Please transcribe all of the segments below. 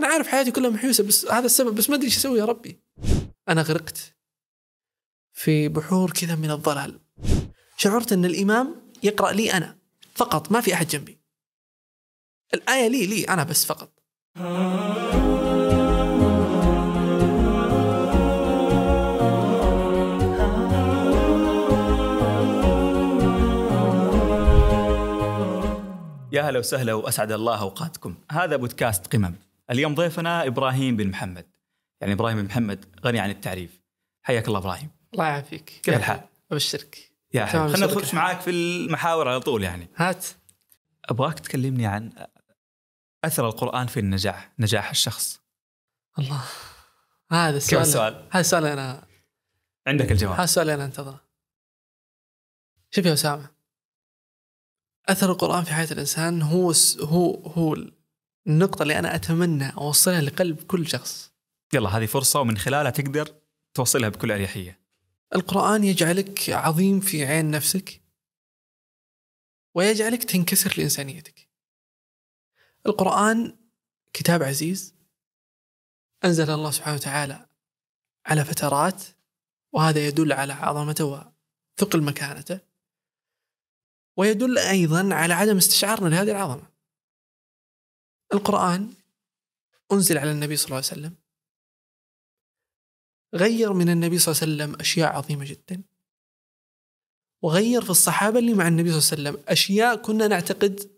انا عارف حياتي كلها محيوسه بس هذا السبب بس ما ادري ايش اسوي يا ربي انا غرقت في بحور كذا من الضلال شعرت ان الامام يقرا لي انا فقط ما في احد جنبي الايه لي لي انا بس فقط يا هلا وسهلا واسعد الله اوقاتكم، هذا بودكاست قمم. اليوم ضيفنا ابراهيم بن محمد يعني ابراهيم بن محمد غني عن التعريف حياك الله ابراهيم الله يعافيك كيف الحال؟ ابشرك يا حبيبي خلينا نخش معاك في المحاور على طول يعني هات ابغاك تكلمني عن اثر القران في النجاح نجاح الشخص الله هذا السؤال السؤال هذا السؤال انا عندك الجواب هذا السؤال انا انتظره شوف يا اسامه اثر القران في حياه الانسان هو هو هو النقطة اللي أنا أتمنى أوصلها لقلب كل شخص يلا هذه فرصة ومن خلالها تقدر توصلها بكل أريحية القرآن يجعلك عظيم في عين نفسك ويجعلك تنكسر لإنسانيتك القرآن كتاب عزيز أنزل الله سبحانه وتعالى على فترات وهذا يدل على عظمته وثقل مكانته ويدل أيضا على عدم استشعارنا لهذه العظمة القرآن أنزل على النبي صلى الله عليه وسلم غير من النبي صلى الله عليه وسلم أشياء عظيمة جدا وغير في الصحابة اللي مع النبي صلى الله عليه وسلم أشياء كنا نعتقد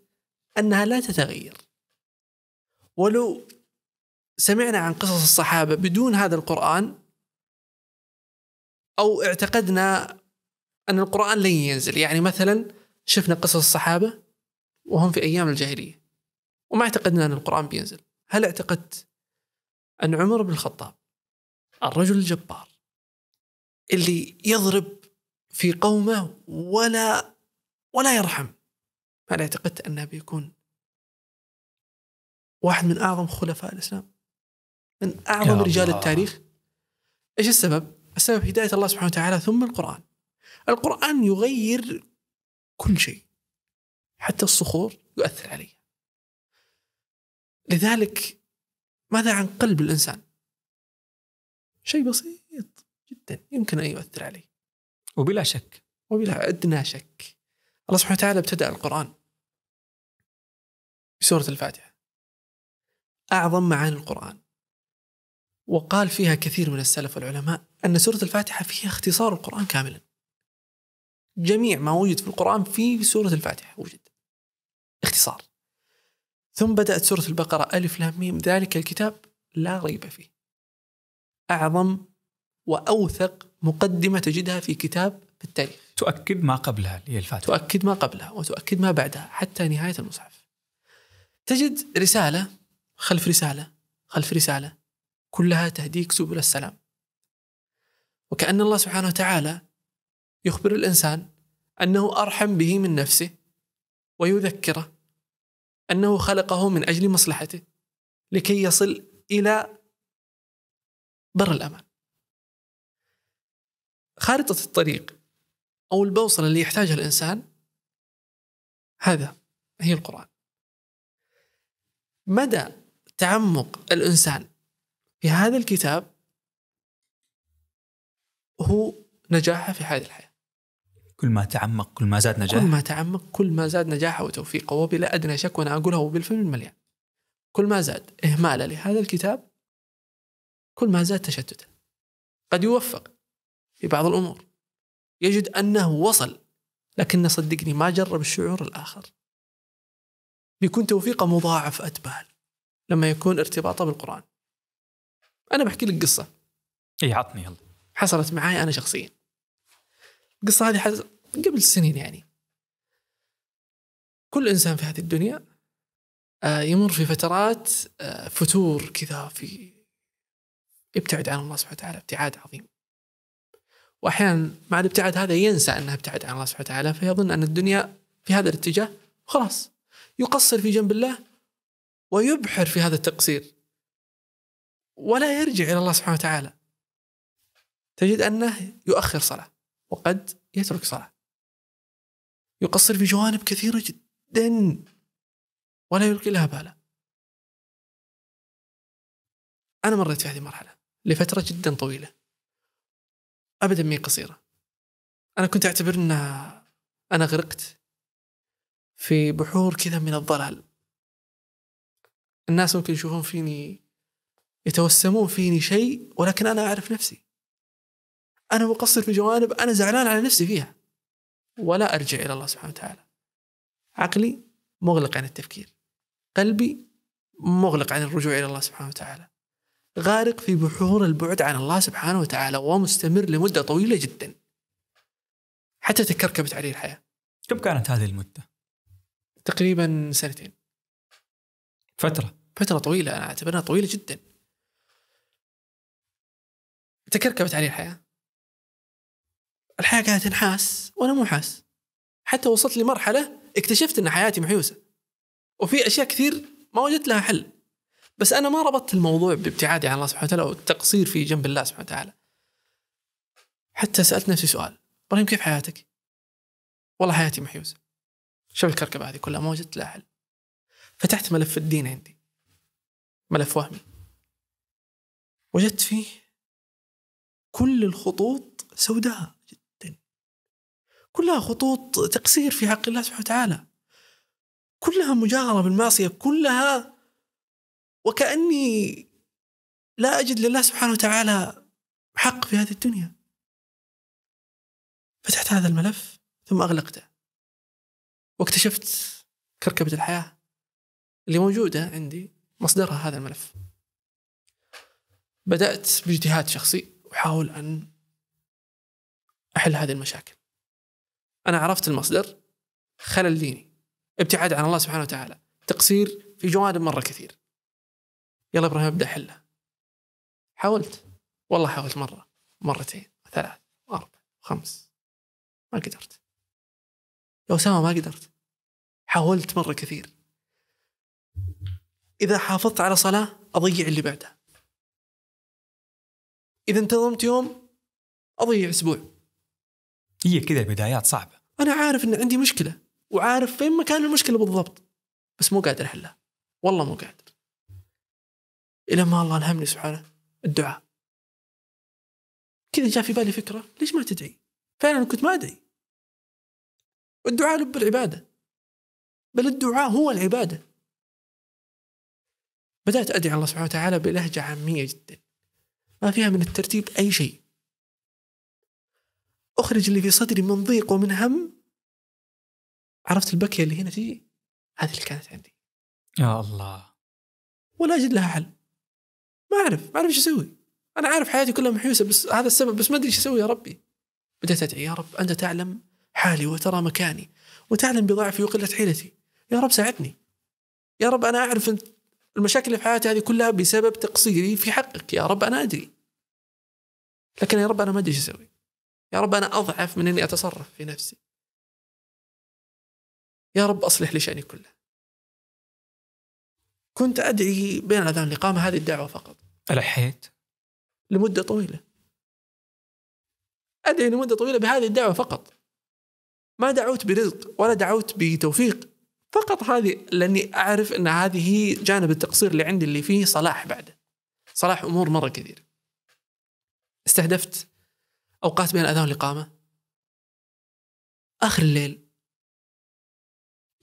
أنها لا تتغير ولو سمعنا عن قصص الصحابة بدون هذا القرآن أو اعتقدنا أن القرآن لن ينزل يعني مثلا شفنا قصص الصحابة وهم في أيام الجاهلية وما اعتقدنا أن القرآن بينزل هل اعتقدت أن عمر بن الخطاب الرجل الجبار اللي يضرب في قومه ولا ولا يرحم هل اعتقدت أنه بيكون واحد من أعظم خلفاء الإسلام من أعظم رجال التاريخ إيش السبب؟ السبب هداية الله سبحانه وتعالى ثم القرآن القرآن يغير كل شيء حتى الصخور يؤثر عليها لذلك ماذا عن قلب الإنسان شيء بسيط جدا يمكن أن يؤثر عليه وبلا شك وبلا أدنى شك الله سبحانه وتعالى ابتدأ القرآن بسورة الفاتحة أعظم معاني القرآن وقال فيها كثير من السلف والعلماء أن سورة الفاتحة فيها اختصار القرآن كاملا جميع ما وجد في القرآن في سورة الفاتحة وجد اختصار ثم بدأت سورة البقرة ألف لام ميم ذلك الكتاب لا ريب فيه أعظم وأوثق مقدمة تجدها في كتاب في التاريخ تؤكد ما قبلها اللي هي الفاتحة تؤكد ما قبلها وتؤكد ما بعدها حتى نهاية المصحف تجد رسالة خلف رسالة خلف رسالة كلها تهديك سبل السلام وكأن الله سبحانه وتعالى يخبر الإنسان أنه أرحم به من نفسه ويذكره انه خلقه من اجل مصلحته لكي يصل الى بر الامان. خارطه الطريق او البوصله اللي يحتاجها الانسان هذا هي القران. مدى تعمق الانسان في هذا الكتاب هو نجاحه في هذه الحياه. كل ما تعمق كل ما زاد نجاحه كل ما تعمق كل ما زاد نجاحه وتوفيقه وبلا أدنى شك وأنا أقولها وبالفم المليان كل ما زاد إهماله لهذا الكتاب كل ما زاد تشتته قد يوفق في بعض الأمور يجد أنه وصل لكن صدقني ما جرب الشعور الآخر بيكون توفيقه مضاعف أتبال لما يكون ارتباطه بالقرآن أنا بحكي لك قصة اي عطني يلا حصلت معي أنا شخصيا القصة هذه قبل سنين يعني كل انسان في هذه الدنيا آه، يمر في فترات آه، فتور كذا في يبتعد عن الله سبحانه وتعالى ابتعاد عظيم واحيانا مع الابتعاد هذا ينسى انه ابتعد عن الله سبحانه وتعالى فيظن ان الدنيا في هذا الاتجاه خلاص يقصر في جنب الله ويبحر في هذا التقصير ولا يرجع الى الله سبحانه وتعالى تجد انه يؤخر صلاه وقد يترك صلاه يقصر في جوانب كثيرة جدا ولا يلقي لها بالا أنا مريت في هذه المرحلة لفترة جدا طويلة أبدا مي قصيرة أنا كنت أعتبر أن أنا غرقت في بحور كذا من الضلال الناس ممكن يشوفون فيني يتوسمون فيني شيء ولكن أنا أعرف نفسي أنا مقصر في جوانب أنا زعلان على نفسي فيها ولا أرجع إلى الله سبحانه وتعالى عقلي مغلق عن التفكير قلبي مغلق عن الرجوع إلى الله سبحانه وتعالى غارق في بحور البعد عن الله سبحانه وتعالى ومستمر لمدة طويلة جدا حتى تكركبت عليه الحياة كم كانت هذه المدة؟ تقريبا سنتين فترة فترة طويلة أنا أعتبرها طويلة جدا تكركبت عليه الحياة الحياه كانت تنحاس وانا مو حاس حتى وصلت لمرحله اكتشفت ان حياتي محيوسه وفي اشياء كثير ما وجدت لها حل بس انا ما ربطت الموضوع بابتعادي عن الله سبحانه وتعالى والتقصير في جنب الله سبحانه وتعالى حتى سالت نفسي سؤال ابراهيم كيف حياتك؟ والله حياتي محيوسه شوف الكركبه هذه كلها ما وجدت لها حل فتحت ملف الدين عندي ملف وهمي وجدت فيه كل الخطوط سوداء كلها خطوط تقصير في حق الله سبحانه وتعالى كلها مجاهرة بالمعصية كلها وكأني لا أجد لله سبحانه وتعالى حق في هذه الدنيا فتحت هذا الملف ثم أغلقته واكتشفت كركبة الحياة اللي موجودة عندي مصدرها هذا الملف بدأت باجتهاد شخصي أحاول أن أحل هذه المشاكل انا عرفت المصدر خلل ديني ابتعاد عن الله سبحانه وتعالى تقصير في جوانب مره كثير يلا ابراهيم ابدا حله حاولت والله حاولت مره مرتين ثلاث واربع وخمس ما قدرت يا اسامه ما قدرت حاولت مره كثير اذا حافظت على صلاه اضيع اللي بعدها اذا انتظمت يوم اضيع اسبوع هي كذا البدايات صعبه انا عارف ان عندي مشكله وعارف فين مكان المشكله بالضبط بس مو قادر احلها والله مو قادر الى ما الله الهمني سبحانه الدعاء كذا جاء في بالي فكره ليش ما تدعي فعلا كنت ما ادعي والدعاء لب العباده بل الدعاء هو العباده بدات ادعي الله سبحانه وتعالى بلهجه عاميه جدا ما فيها من الترتيب اي شيء اخرج اللي في صدري من ضيق ومن هم عرفت البكيه اللي هنا تجي هذه اللي كانت عندي يا الله ولا اجد لها حل ما اعرف ما اعرف ايش اسوي انا عارف حياتي كلها محيوسه بس هذا السبب بس ما ادري ايش اسوي يا ربي بدأت أدعي يا رب أنت تعلم حالي وترى مكاني وتعلم بضعفي وقلة حيلتي يا رب ساعدني يا رب أنا أعرف انت المشاكل اللي في حياتي هذه كلها بسبب تقصيري في حقك يا رب أنا أدري لكن يا رب أنا ما أدري إيش أسوي يا رب أنا أضعف من أني أتصرف في نفسي يا رب أصلح لي شأني كله كنت أدعي بين الأذان الإقامة هذه الدعوة فقط ألحيت؟ لمدة طويلة أدعي لمدة طويلة بهذه الدعوة فقط ما دعوت برزق ولا دعوت بتوفيق فقط هذه لأني أعرف أن هذه جانب التقصير اللي عندي اللي فيه صلاح بعده صلاح أمور مرة كثير استهدفت اوقات بين الاذان والاقامه اخر الليل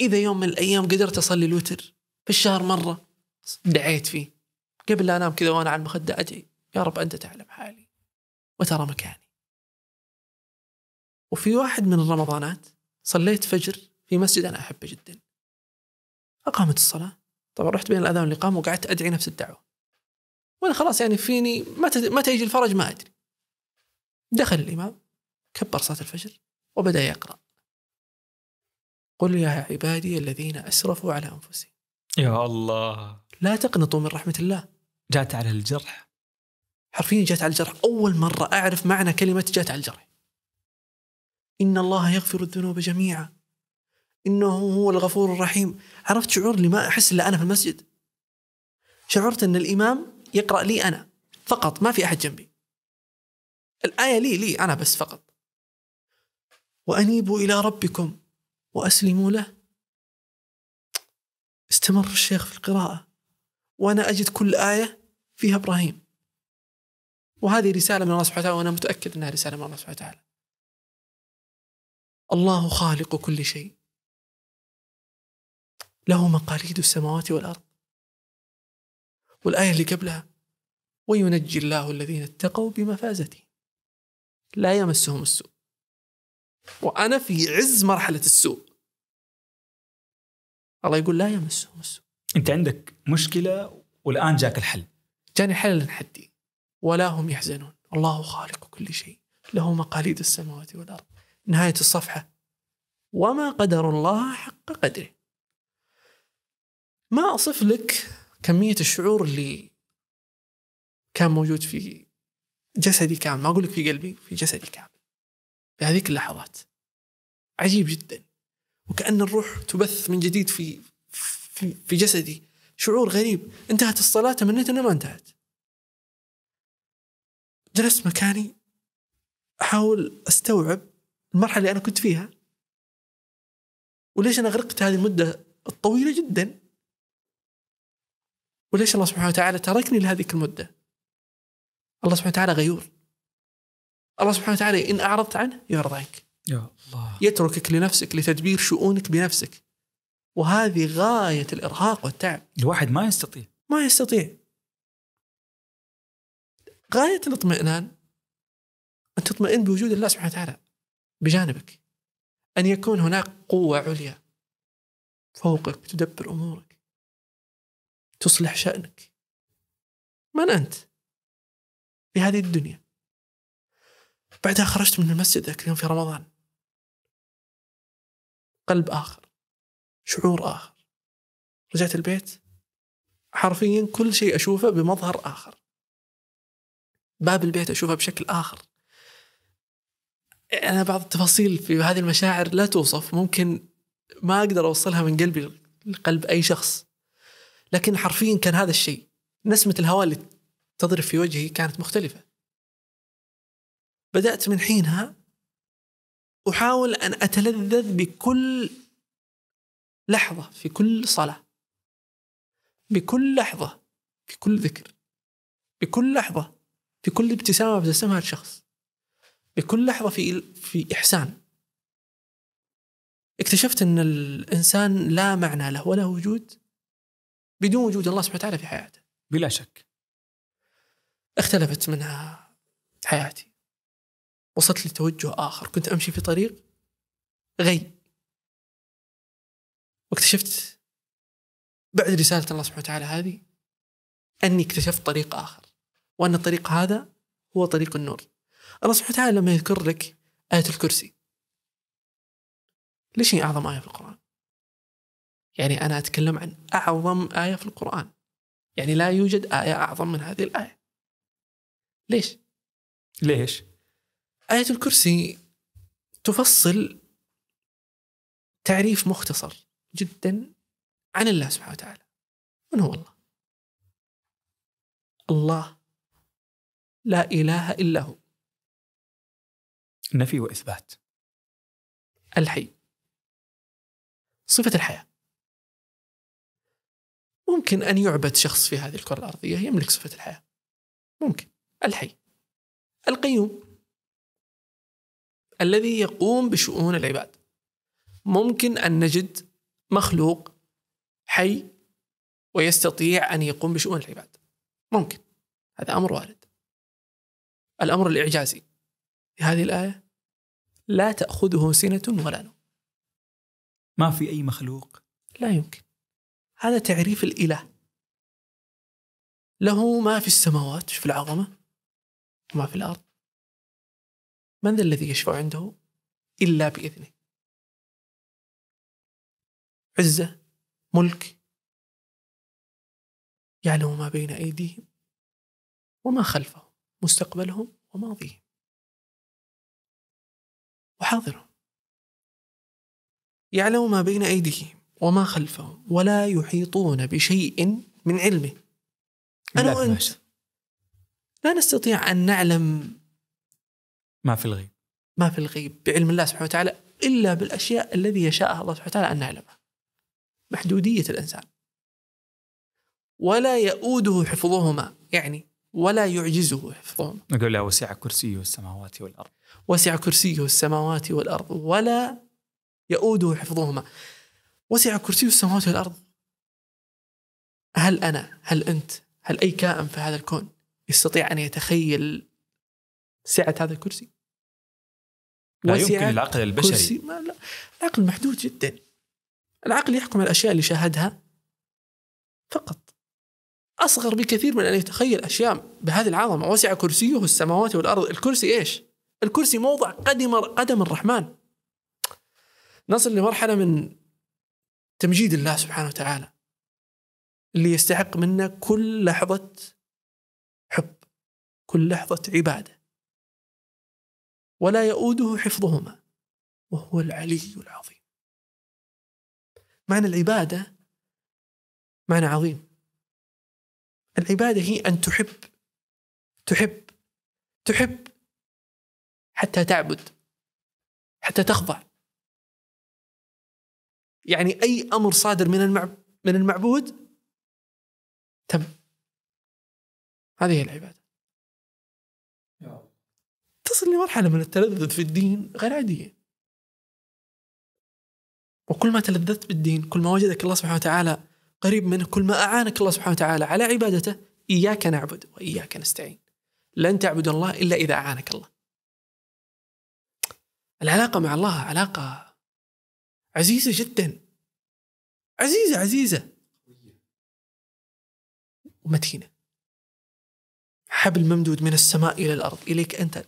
اذا يوم من الايام قدرت اصلي الوتر في الشهر مره دعيت فيه قبل لا انام كذا وانا على المخده ادعي يا رب انت تعلم حالي وترى مكاني وفي واحد من الرمضانات صليت فجر في مسجد انا احبه جدا اقامت الصلاه طبعا رحت بين الاذان والاقامه وقعدت ادعي نفس الدعوه وانا خلاص يعني فيني متى متى يجي الفرج ما ادري دخل الإمام كبر صلاة الفجر وبدأ يقرأ قل يا عبادي الذين أسرفوا على أنفسهم يا الله لا تقنطوا من رحمة الله جات على الجرح حرفيا جات على الجرح أول مرة أعرف معنى كلمة جات على الجرح إن الله يغفر الذنوب جميعا إنه هو الغفور الرحيم عرفت شعور اللي ما أحس إلا أنا في المسجد شعرت أن الإمام يقرأ لي أنا فقط ما في أحد جنبي الآية لي لي أنا بس فقط وأنيبوا إلى ربكم وأسلموا له استمر الشيخ في القراءة وأنا أجد كل آية فيها إبراهيم وهذه رسالة من الله سبحانه وتعالى وأنا متأكد أنها رسالة من الله سبحانه وتعالى الله خالق كل شيء له مقاليد السماوات والأرض والآية اللي قبلها وينجي الله الذين اتقوا بمفازته لا يمسهم السوء وأنا في عز مرحلة السوء الله يقول لا يمسهم السوء أنت عندك مشكلة والآن جاك الحل جاني حل الحدي ولا هم يحزنون الله خالق كل شيء له مقاليد السماوات والأرض نهاية الصفحة وما قدر الله حق قدره ما أصف لك كمية الشعور اللي كان موجود في جسدي كامل ما اقول لك في قلبي في جسدي كامل في هذيك اللحظات عجيب جدا وكأن الروح تبث من جديد في في, في جسدي شعور غريب انتهت الصلاة تمنيت انها ما انتهت جلست مكاني احاول استوعب المرحلة اللي انا كنت فيها وليش انا غرقت هذه المدة الطويلة جدا وليش الله سبحانه وتعالى تركني لهذه المده الله سبحانه وتعالى غيور الله سبحانه وتعالى إن أعرضت عنه يعرض عنك يا الله يتركك لنفسك لتدبير شؤونك بنفسك وهذه غاية الإرهاق والتعب الواحد ما يستطيع ما يستطيع غاية الاطمئنان أن تطمئن بوجود الله سبحانه وتعالى بجانبك أن يكون هناك قوة عليا فوقك تدبر أمورك تصلح شأنك من أنت؟ في هذه الدنيا بعدها خرجت من المسجد ذاك اليوم في رمضان قلب آخر شعور آخر رجعت البيت حرفيا كل شيء أشوفه بمظهر آخر باب البيت أشوفه بشكل آخر أنا بعض التفاصيل في هذه المشاعر لا توصف ممكن ما أقدر أوصلها من قلبي لقلب أي شخص لكن حرفيا كان هذا الشيء نسمة الهواء اللي تضرب في وجهي كانت مختلفة بدأت من حينها أحاول أن أتلذذ بكل لحظة في كل صلاة بكل لحظة في كل ذكر بكل لحظة في كل ابتسامة ابتسمها الشخص بكل لحظة في في إحسان اكتشفت أن الإنسان لا معنى له ولا وجود بدون وجود الله سبحانه وتعالى في حياته بلا شك اختلفت منها حياتي وصلت لتوجه آخر كنت أمشي في طريق غي واكتشفت بعد رسالة الله سبحانه وتعالى هذه أني اكتشفت طريق آخر وأن الطريق هذا هو طريق النور الله سبحانه وتعالى لما يذكر لك آية الكرسي ليش هي أعظم آية في القرآن يعني أنا أتكلم عن أعظم آية في القرآن يعني لا يوجد آية أعظم من هذه الآية ليش؟ ليش؟ آية الكرسي تفصل تعريف مختصر جدا عن الله سبحانه وتعالى من هو الله؟ الله لا إله إلا هو نفي وإثبات الحي صفة الحياة ممكن أن يعبد شخص في هذه الكرة الأرضية يملك صفة الحياة ممكن الحي القيوم الذي يقوم بشؤون العباد ممكن أن نجد مخلوق حي ويستطيع أن يقوم بشؤون العباد ممكن هذا أمر وارد الأمر الإعجازي في هذه الآية لا تأخذه سنة ولا نوم ما في أي مخلوق لا يمكن هذا تعريف الإله له ما في السماوات شوف العظمة وما في الأرض من ذا الذي يشفع عنده إلا بإذنه عزة ملك يعلم ما بين أيديهم وما خلفهم مستقبلهم وماضيهم وحاضرهم يعلم ما بين أيديهم وما خلفهم ولا يحيطون بشيء من علمه أنا وأنت لا نستطيع أن نعلم ما في الغيب ما في الغيب بعلم الله سبحانه وتعالى إلا بالأشياء الذي يشاءها الله سبحانه وتعالى أن نعلمها محدودية الإنسان ولا يؤوده حفظهما يعني ولا يعجزه حفظهما نقول وسع كرسيه السماوات والأرض وسع كرسيه السماوات والأرض ولا يؤوده حفظهما وسع كرسيه السماوات والأرض هل أنا هل أنت هل أي كائن في هذا الكون يستطيع ان يتخيل سعه هذا الكرسي لا يمكن العقل البشري كرسي ما لا العقل محدود جدا العقل يحكم الاشياء اللي شاهدها فقط اصغر بكثير من ان يتخيل اشياء بهذه العظمه وسع كرسيه السماوات والارض الكرسي ايش الكرسي موضع قدم قدم الرحمن نصل لمرحله من تمجيد الله سبحانه وتعالى اللي يستحق منا كل لحظه حب كل لحظة عبادة ولا يؤوده حفظهما وهو العلي العظيم معنى العبادة معنى عظيم العبادة هي أن تحب تحب تحب حتى تعبد حتى تخضع يعني أي أمر صادر من من المعبود تم هذه هي العبادة تصل لمرحلة من التلذذ في الدين غير عادية وكل ما تلذذت بالدين كل ما وجدك الله سبحانه وتعالى قريب منه كل ما أعانك الله سبحانه وتعالى على عبادته إياك نعبد وإياك نستعين لن تعبد الله إلا إذا أعانك الله العلاقة مع الله علاقة عزيزة جدا عزيزة عزيزة ومتينة حبل ممدود من السماء إلى الأرض إليك أنت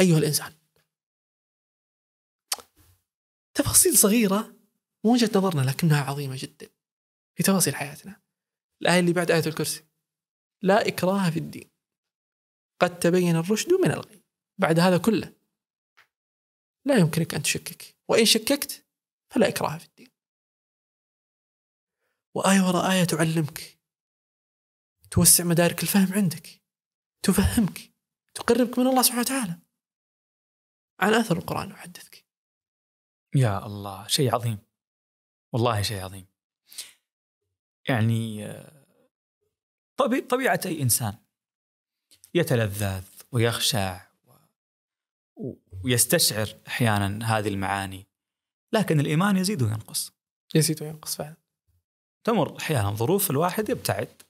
أيها الإنسان تفاصيل صغيرة وجهة نظرنا لكنها عظيمة جدا في تفاصيل حياتنا الآية اللي بعد آية الكرسي لا إكراه في الدين قد تبين الرشد من الغي بعد هذا كله لا يمكنك أن تشكك وإن شككت فلا إكراه في الدين وآية وراء آية تعلمك توسع مدارك الفهم عندك تفهمك تقربك من الله سبحانه وتعالى عن اثر القران احدثك يا الله شيء عظيم والله شيء عظيم يعني طبيعه اي انسان يتلذذ ويخشع ويستشعر احيانا هذه المعاني لكن الايمان يزيد وينقص يزيد وينقص فعلا تمر احيانا ظروف الواحد يبتعد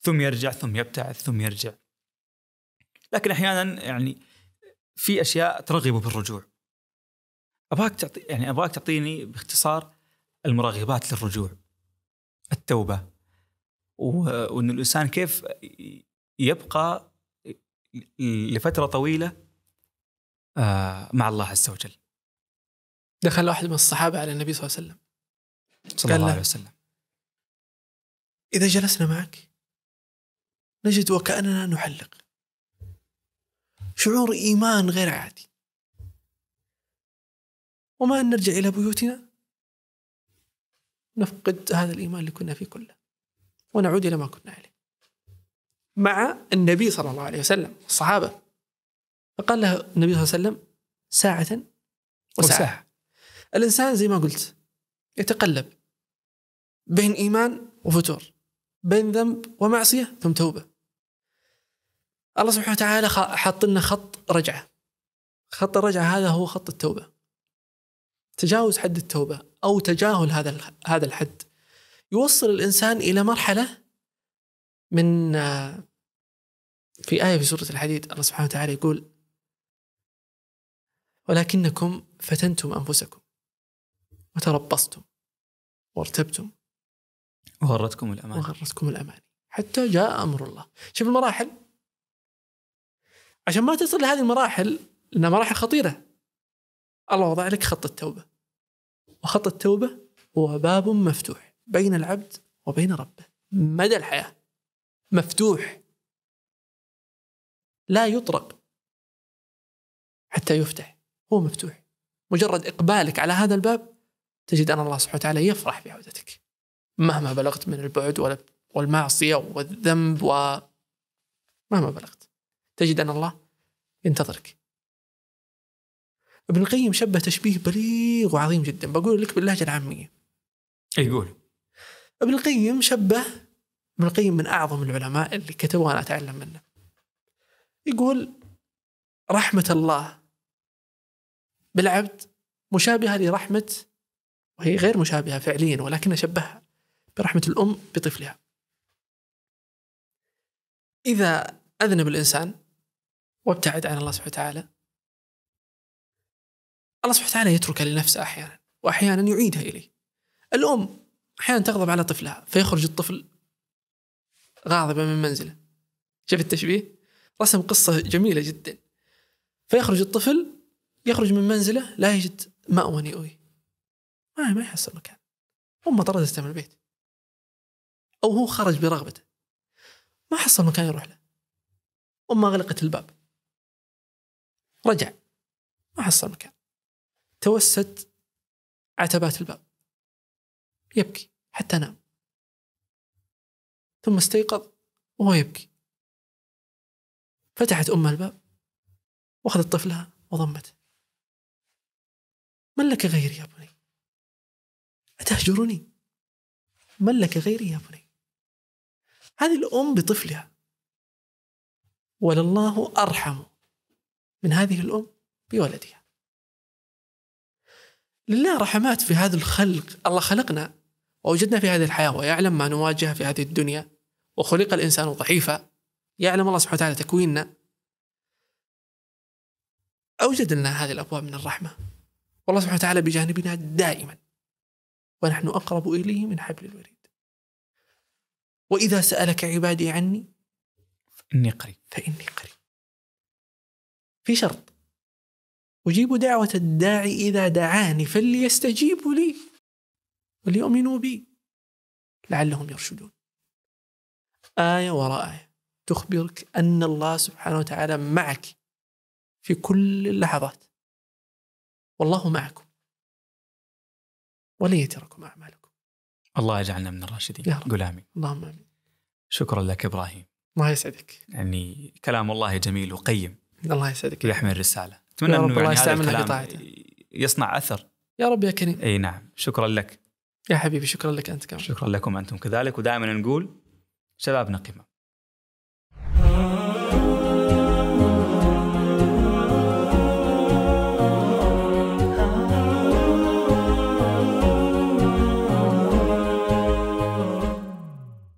ثم يرجع ثم يبتعد ثم يرجع لكن احيانا يعني في اشياء ترغبه بالرجوع ابغاك تعطي يعني ابغاك تعطيني باختصار المراغبات للرجوع التوبه وان الانسان كيف يبقى لفتره طويله آه، مع الله عز وجل دخل واحد من الصحابه على النبي صلى الله عليه وسلم صلى الله عليه وسلم اذا جلسنا معك نجد وكاننا نحلق شعور إيمان غير عادي وما أن نرجع إلى بيوتنا نفقد هذا الإيمان اللي كنا فيه كله ونعود إلى ما كنا عليه مع النبي صلى الله عليه وسلم الصحابة فقال له النبي صلى الله عليه وسلم ساعة وساعة, وساعة. الإنسان زي ما قلت يتقلب بين إيمان وفتور بين ذنب ومعصية ثم توبة الله سبحانه وتعالى حاط لنا خط رجعه خط الرجعه هذا هو خط التوبه تجاوز حد التوبه او تجاهل هذا هذا الحد يوصل الانسان الى مرحله من في آية في سورة الحديد الله سبحانه وتعالى يقول ولكنكم فتنتم أنفسكم وتربصتم وارتبتم وغرتكم الأماني وغرتكم الأماني حتى جاء أمر الله شوف المراحل عشان ما تصل لهذه المراحل لأنها مراحل خطيرة الله وضع لك خط التوبة وخط التوبة هو باب مفتوح بين العبد وبين ربه مدى الحياة مفتوح لا يطرق حتى يفتح هو مفتوح مجرد إقبالك على هذا الباب تجد أن الله سبحانه وتعالى يفرح بعودتك مهما بلغت من البعد والمعصية والذنب و مهما بلغت تجد أن الله ينتظرك ابن القيم شبه تشبيه بليغ وعظيم جدا بقول لك باللهجة العامية يقول ابن القيم شبه ابن القيم من أعظم العلماء اللي كتبوا أنا أتعلم منه يقول رحمة الله بالعبد مشابهة لرحمة وهي غير مشابهة فعليا ولكن شبهها برحمة الأم بطفلها إذا أذنب الإنسان وابتعد عن الله سبحانه وتعالى الله سبحانه وتعالى يتركها لنفسه أحيانا وأحيانا يعيدها إليه الأم أحيانا تغضب على طفلها فيخرج الطفل غاضبا من منزله شوف التشبيه رسم قصة جميلة جدا فيخرج الطفل يخرج من منزله لا يجد مأوى يؤوي ما ما يحصل مكان أمه طردته من البيت أو هو خرج برغبته ما حصل مكان يروح له أمه غلقت الباب رجع ما حصل مكان توسد عتبات الباب يبكي حتى نام ثم استيقظ وهو يبكي فتحت أمه الباب وأخذت طفلها وضمته من لك غيري يا بني أتهجرني من لك غيري يا بني هذه الأم بطفلها ولله أرحم من هذه الأم بولدها لله رحمات في هذا الخلق الله خلقنا ووجدنا في هذه الحياة ويعلم ما نواجهه في هذه الدنيا وخلق الإنسان ضعيفا يعلم الله سبحانه وتعالى تكويننا أوجد لنا هذه الأبواب من الرحمة والله سبحانه وتعالى بجانبنا دائما ونحن أقرب إليه من حبل الوريد وإذا سألك عبادي عني فإني قريب فإني قريب في شرط أجيب دعوة الداعي إذا دعاني فليستجيبوا لي وليؤمنوا بي لعلهم يرشدون آية وراء آية تخبرك أن الله سبحانه وتعالى معك في كل اللحظات والله معكم ولن يتركم أعمالكم الله يجعلنا من الراشدين يا رب. قل آمين اللهم آمين شكرا لك إبراهيم الله يسعدك يعني كلام الله جميل وقيم الله يسعدك يحمل الرساله اتمنى انه يعني هذا الكلام يصنع اثر يا رب يا كريم اي نعم شكرا لك يا حبيبي شكرا لك انت كمان شكرا لكم انتم كذلك ودائما نقول شبابنا قمم